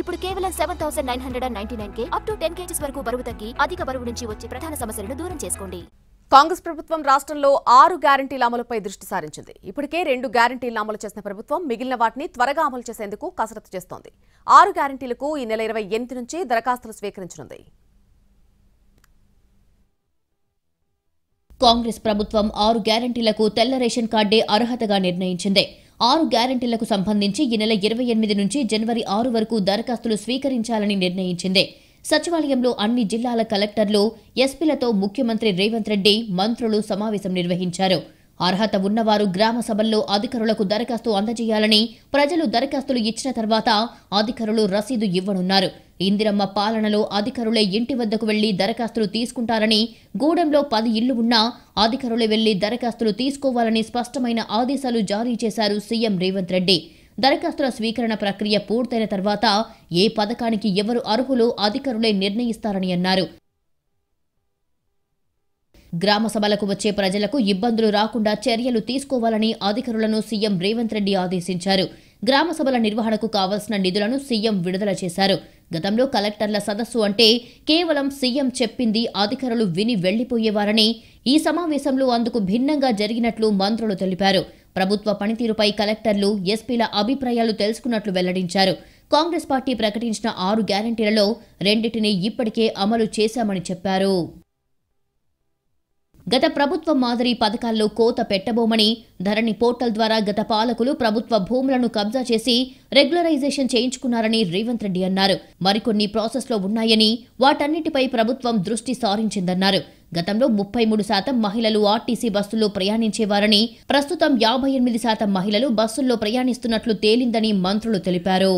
ఇప్పుడు కేవలం seven thousand nine hundred and ninety nine కే అప్ టు టెన్ కేజీస్ వరకు బరువు తగ్గి అధిక బరువు నుంచి వచ్చే ప్రధాన సమస్యలను దూరం చేసుకోండి కాంగ్రెస్ ప్రభుత్వం రాష్ట్రంలో ఆరు గ్యారంటీల అమలుపై దృష్టి సారించింది ఇప్పటికే రెండు గ్యారంటీలను అమలు చేసిన ప్రభుత్వం మిగిలిన వాటిని త్వరగా అమలు చేసేందుకు కసరత్తు చేస్తోంది ఆరు గ్యారంటీలకు ఈ నెల ఇరవై ఎనిమిది నుంచి దరఖాస్తులు స్వీకరించనుంది కాంగ్రెస్ ప్రభుత్వం ఆరు గ్యారంటీలకు తెల్ల రేషన్ కార్డే అర్హతగా నిర్ణయించింది ఆరు గ్యారంటీలకు సంబంధించి ఈ నెల ఇరవై ఎనిమిది నుంచి జనవరి ఆరు వరకు దరఖాస్తులు స్వీకరించాలని నిర్ణయించింది సచివాలయంలో అన్ని జిల్లాల కలెక్టర్లు ఎస్పీలతో ముఖ్యమంత్రి రేవంత్ రెడ్డి మంత్రులు సమావేశం నిర్వహించారు అర్హత ఉన్నవారు గ్రామ సభల్లో అధికారులకు దరఖాస్తు అందజేయాలని ప్రజలు దరఖాస్తులు ఇచ్చిన తర్వాత అధికారులు రసీదు ఇవ్వనున్నారు ఇందిరమ్మ పాలనలో అధికారులే ఇంటి వద్దకు వెళ్లి దరఖాస్తులు తీసుకుంటారని గూడెంలో పది ఇళ్లు ఉన్నా అధికారులు వెళ్లి దరఖాస్తులు తీసుకోవాలని స్పష్టమైన ఆదేశాలు జారీ చేశారు సీఎం రేవంత్ రెడ్డి దరఖాస్తుల స్వీకరణ ప్రక్రియ పూర్తయిన తర్వాత ఏ పథకానికి ఎవరు అర్హులు అధికారులే నిర్ణయిస్తారని అన్నారు గ్రామ సభలకు వచ్చే ప్రజలకు ఇబ్బందులు రాకుండా చర్యలు తీసుకోవాలని అధికారులను సీఎం రేవంత్ రెడ్డి ఆదేశించారు గ్రామ సభల నిర్వహణకు కావాల్సిన నిధులను సీఎం విడుదల చేశారు గతంలో కలెక్టర్ల సదస్సు అంటే కేవలం సీఎం చెప్పింది అధికారులు విని వెళ్లిపోయేవారని ఈ సమావేశంలో అందుకు భిన్నంగా జరిగినట్లు మంత్రులు తెలిపారు ప్రభుత్వ పనితీరుపై కలెక్టర్లు ఎస్పీల అభిప్రాయాలు తెలుసుకున్నట్లు వెల్లడించారు కాంగ్రెస్ పార్టీ ప్రకటించిన ఆరు గ్యారంటీలలో రెండింటిని ఇప్పటికే అమలు చేశామని చెప్పారు గత ప్రభుత్వ మాదిరి పథకాల్లో కోత పెట్టబోమని ధరణి పోర్టల్ ద్వారా గత పాలకులు ప్రభుత్వ భూములను కబ్జా చేసి రెగ్యులరైజేషన్ చేయించుకున్నారని రేవంత్ రెడ్డి అన్నారు మరికొన్ని ప్రాసెస్లో ఉన్నాయని వాటన్నిటిపై ప్రభుత్వం దృష్టి సారించిందన్నారు గతంలో ముప్పై మూడు శాతం మహిళలు ఆర్టీసీ బస్సుల్లో ప్రయాణించేవారని ప్రస్తుతం యాభై ఎనిమిది శాతం మహిళలు బస్సుల్లో ప్రయాణిస్తున్నట్లు తేలిందని మంత్రులు తెలిపారు